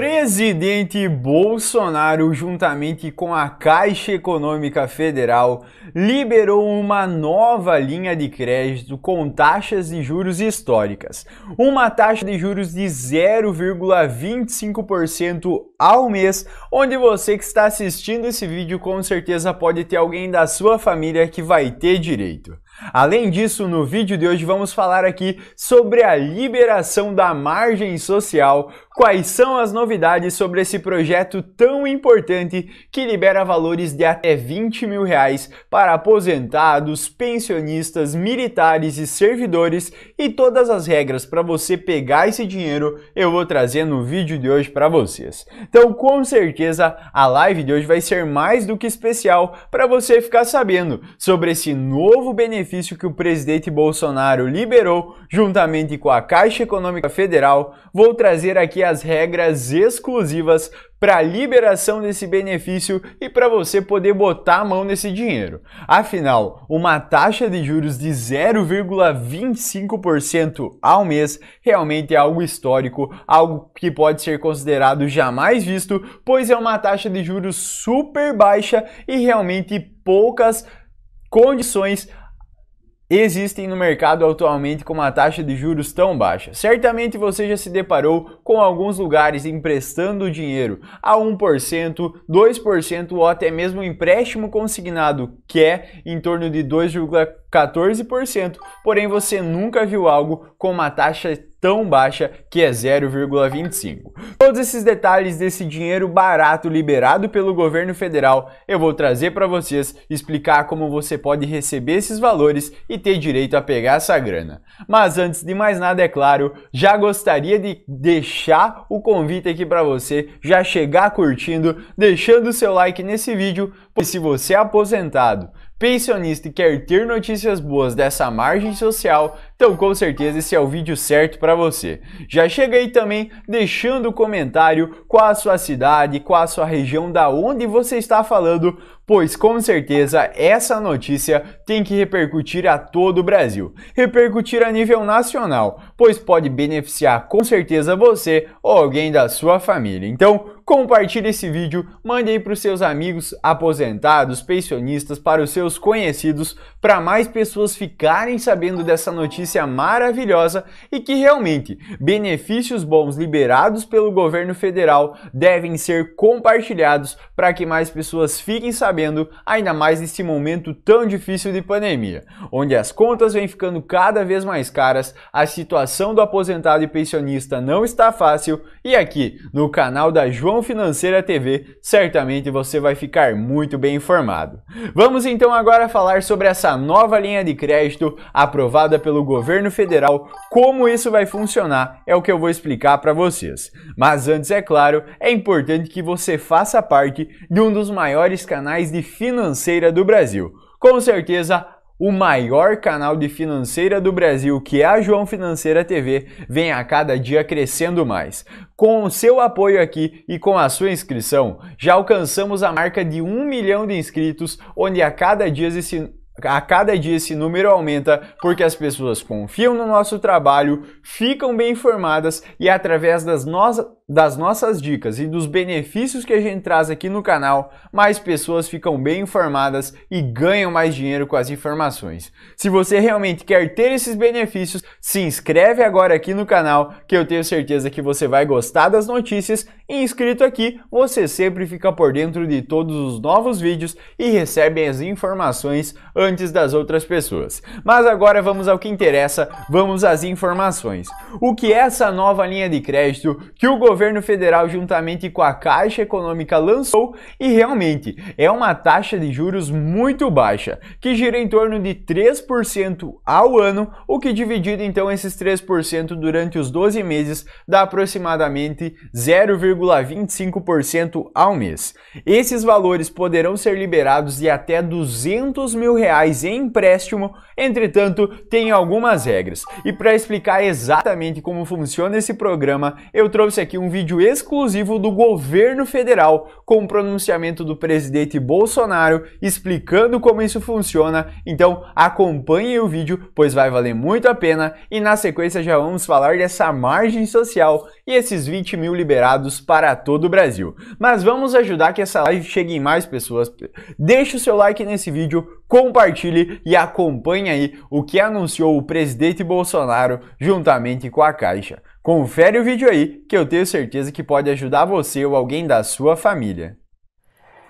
presidente Bolsonaro, juntamente com a Caixa Econômica Federal, liberou uma nova linha de crédito com taxas de juros históricas. Uma taxa de juros de 0,25% ao mês, onde você que está assistindo esse vídeo com certeza pode ter alguém da sua família que vai ter direito. Além disso, no vídeo de hoje vamos falar aqui sobre a liberação da margem social quais são as novidades sobre esse projeto tão importante que libera valores de até 20 mil reais para aposentados, pensionistas, militares e servidores e todas as regras para você pegar esse dinheiro eu vou trazer no vídeo de hoje para vocês. Então com certeza a live de hoje vai ser mais do que especial para você ficar sabendo sobre esse novo benefício que o presidente Bolsonaro liberou juntamente com a Caixa Econômica Federal. Vou trazer aqui a as regras exclusivas para a liberação desse benefício e para você poder botar a mão nesse dinheiro. Afinal, uma taxa de juros de 0,25% ao mês realmente é algo histórico, algo que pode ser considerado jamais visto, pois é uma taxa de juros super baixa e realmente poucas condições existem no mercado atualmente com uma taxa de juros tão baixa. Certamente você já se deparou com alguns lugares emprestando dinheiro a 1%, 2% ou até mesmo empréstimo consignado, que é em torno de 2,14%, porém você nunca viu algo com uma taxa tão baixa que é 0,25. Todos esses detalhes desse dinheiro barato liberado pelo governo federal eu vou trazer para vocês, explicar como você pode receber esses valores e ter direito a pegar essa grana. Mas antes de mais nada, é claro, já gostaria de deixar o convite aqui para você já chegar curtindo, deixando o seu like nesse vídeo, pois se você é aposentado, pensionista e quer ter notícias boas dessa margem social, então, com certeza, esse é o vídeo certo para você. Já chega aí também deixando o comentário qual a sua cidade, qual a sua região, da onde você está falando, pois com certeza essa notícia tem que repercutir a todo o Brasil. Repercutir a nível nacional, pois pode beneficiar com certeza você ou alguém da sua família. Então, compartilhe esse vídeo, mande aí para os seus amigos aposentados, pensionistas, para os seus conhecidos, para mais pessoas ficarem sabendo dessa notícia notícia maravilhosa e que realmente benefícios bons liberados pelo governo federal devem ser compartilhados para que mais pessoas fiquem sabendo, ainda mais nesse momento tão difícil de pandemia, onde as contas vêm ficando cada vez mais caras, a situação do aposentado e pensionista não está fácil e aqui no canal da João Financeira TV, certamente você vai ficar muito bem informado. Vamos então agora falar sobre essa nova linha de crédito aprovada pelo governo governo federal, como isso vai funcionar é o que eu vou explicar para vocês. Mas antes, é claro, é importante que você faça parte de um dos maiores canais de financeira do Brasil. Com certeza, o maior canal de financeira do Brasil, que é a João Financeira TV, vem a cada dia crescendo mais. Com o seu apoio aqui e com a sua inscrição, já alcançamos a marca de um milhão de inscritos, onde a cada dia esse, a cada dia esse número aumenta porque as pessoas confiam no nosso trabalho, ficam bem informadas e através das, no... das nossas dicas e dos benefícios que a gente traz aqui no canal, mais pessoas ficam bem informadas e ganham mais dinheiro com as informações. Se você realmente quer ter esses benefícios, se inscreve agora aqui no canal que eu tenho certeza que você vai gostar das notícias e inscrito aqui você sempre fica por dentro de todos os novos vídeos e recebe as informações antes antes das outras pessoas. Mas agora vamos ao que interessa, vamos às informações. O que é essa nova linha de crédito que o governo federal juntamente com a Caixa Econômica lançou e realmente é uma taxa de juros muito baixa, que gira em torno de 3% ao ano, o que dividido então esses 3% durante os 12 meses dá aproximadamente 0,25% ao mês. Esses valores poderão ser liberados de até 200 mil reais reais em empréstimo, entretanto, tem algumas regras. E para explicar exatamente como funciona esse programa, eu trouxe aqui um vídeo exclusivo do governo federal com o pronunciamento do presidente Bolsonaro explicando como isso funciona. Então, acompanhe o vídeo, pois vai valer muito a pena e na sequência já vamos falar dessa margem social e esses 20 mil liberados para todo o Brasil. Mas vamos ajudar que essa live chegue em mais pessoas. Deixe o seu like nesse vídeo, compartilhe compartilhe e acompanhe aí o que anunciou o presidente Bolsonaro juntamente com a Caixa. Confere o vídeo aí que eu tenho certeza que pode ajudar você ou alguém da sua família.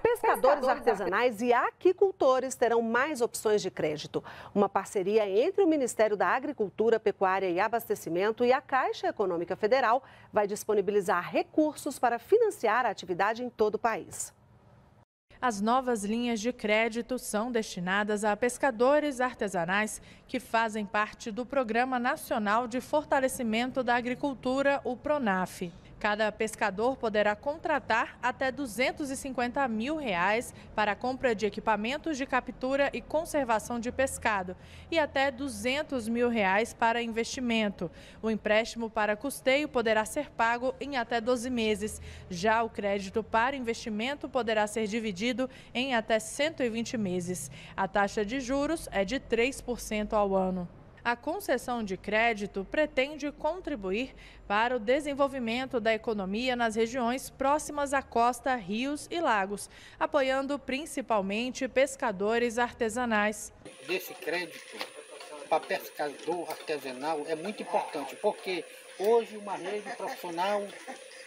Pescadores artesanais e aquicultores terão mais opções de crédito. Uma parceria entre o Ministério da Agricultura, Pecuária e Abastecimento e a Caixa Econômica Federal vai disponibilizar recursos para financiar a atividade em todo o país as novas linhas de crédito são destinadas a pescadores artesanais que fazem parte do Programa Nacional de Fortalecimento da Agricultura, o PRONAF. Cada pescador poderá contratar até 250 mil reais para a compra de equipamentos de captura e conservação de pescado e até 200 mil reais para investimento. O empréstimo para custeio poderá ser pago em até 12 meses. Já o crédito para investimento poderá ser dividido em até 120 meses. A taxa de juros é de 3% ao ano. A concessão de crédito pretende contribuir para o desenvolvimento da economia nas regiões próximas à costa, rios e lagos, apoiando principalmente pescadores artesanais. Desse crédito para pescador artesanal é muito importante, porque hoje uma rede profissional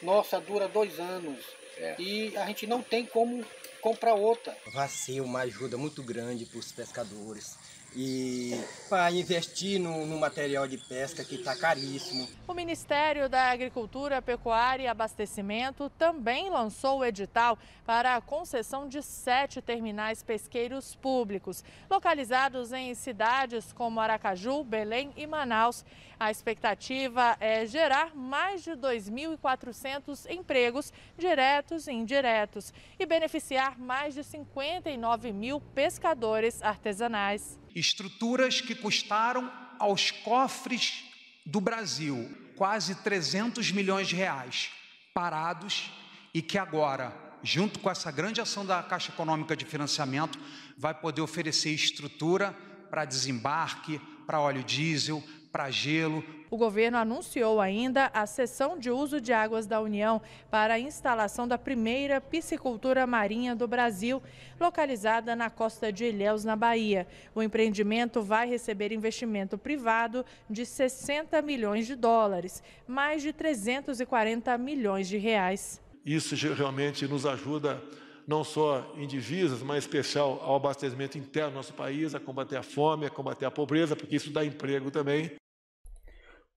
nossa dura dois anos é. e a gente não tem como comprar outra. Vai ser uma ajuda muito grande para os pescadores e para investir no, no, material de pesca que está caríssimo. O Ministério da Agricultura, Pecuária e Abastecimento também lançou o edital para a concessão de sete terminais pesqueiros públicos, localizados em cidades como Aracaju, Belém e Manaus. A expectativa é gerar mais de 2.400 empregos diretos e indiretos e beneficiar mais de 59 mil pescadores artesanais estruturas que custaram aos cofres do Brasil quase 300 milhões de reais parados e que agora, junto com essa grande ação da Caixa Econômica de Financiamento, vai poder oferecer estrutura para desembarque, para óleo diesel, para gelo, o governo anunciou ainda a cessão de uso de águas da União para a instalação da primeira piscicultura marinha do Brasil, localizada na costa de Ilhéus, na Bahia. O empreendimento vai receber investimento privado de 60 milhões de dólares, mais de 340 milhões de reais. Isso realmente nos ajuda não só em divisas, mas em especial ao abastecimento interno do nosso país, a combater a fome, a combater a pobreza, porque isso dá emprego também.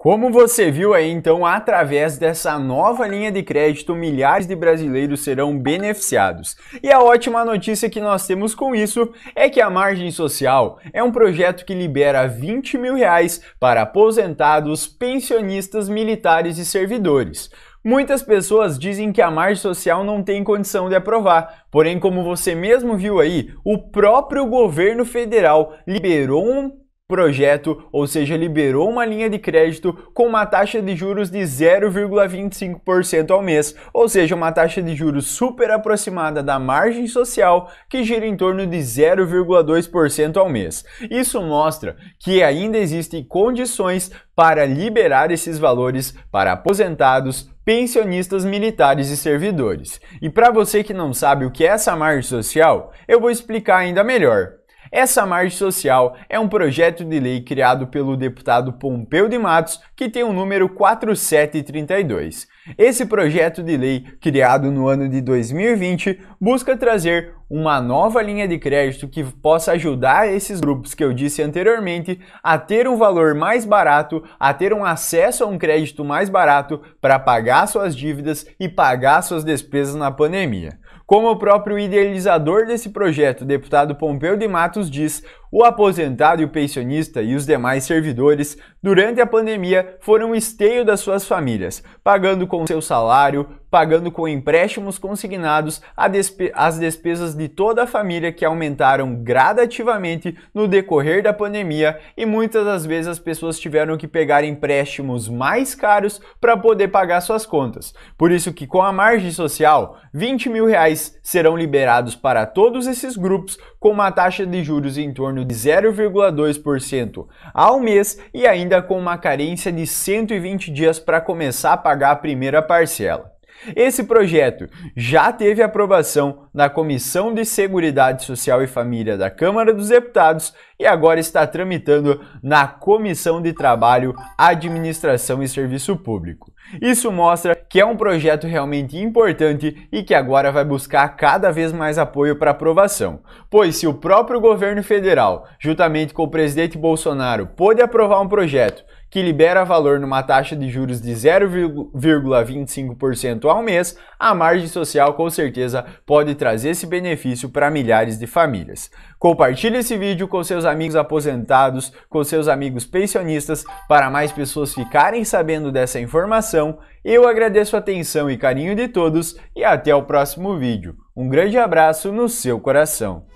Como você viu aí, então, através dessa nova linha de crédito, milhares de brasileiros serão beneficiados. E a ótima notícia que nós temos com isso é que a Margem Social é um projeto que libera 20 mil reais para aposentados, pensionistas, militares e servidores. Muitas pessoas dizem que a margem social não tem condição de aprovar, porém, como você mesmo viu aí, o próprio governo federal liberou um projeto, ou seja, liberou uma linha de crédito com uma taxa de juros de 0,25% ao mês, ou seja, uma taxa de juros super aproximada da margem social, que gira em torno de 0,2% ao mês. Isso mostra que ainda existem condições para liberar esses valores para aposentados, pensionistas, militares e servidores. E para você que não sabe o que é essa margem social, eu vou explicar ainda melhor. Essa margem social é um projeto de lei criado pelo deputado Pompeu de Matos, que tem o número 4732. Esse projeto de lei, criado no ano de 2020, busca trazer uma nova linha de crédito que possa ajudar esses grupos que eu disse anteriormente a ter um valor mais barato, a ter um acesso a um crédito mais barato para pagar suas dívidas e pagar suas despesas na pandemia. Como o próprio idealizador desse projeto, deputado Pompeu de Matos, diz, o aposentado e o pensionista e os demais servidores, durante a pandemia, foram esteio das suas famílias, pagando com seu salário, pagando com empréstimos consignados despe as despesas de toda a família que aumentaram gradativamente no decorrer da pandemia e muitas das vezes as pessoas tiveram que pegar empréstimos mais caros para poder pagar suas contas. Por isso que com a margem social, 20 mil reais serão liberados para todos esses grupos com uma taxa de juros em torno de 0,2% ao mês e ainda com uma carência de 120 dias para começar a pagar a primeira parcela. Esse projeto já teve aprovação na Comissão de Seguridade Social e Família da Câmara dos Deputados e agora está tramitando na Comissão de Trabalho, Administração e Serviço Público. Isso mostra que é um projeto realmente importante e que agora vai buscar cada vez mais apoio para aprovação. Pois se o próprio governo federal, juntamente com o presidente Bolsonaro, pôde aprovar um projeto que libera valor numa taxa de juros de 0,25% ao mês, a margem social com certeza pode trazer esse benefício para milhares de famílias. Compartilhe esse vídeo com seus amigos aposentados, com seus amigos pensionistas, para mais pessoas ficarem sabendo dessa informação. Eu agradeço a atenção e carinho de todos e até o próximo vídeo. Um grande abraço no seu coração.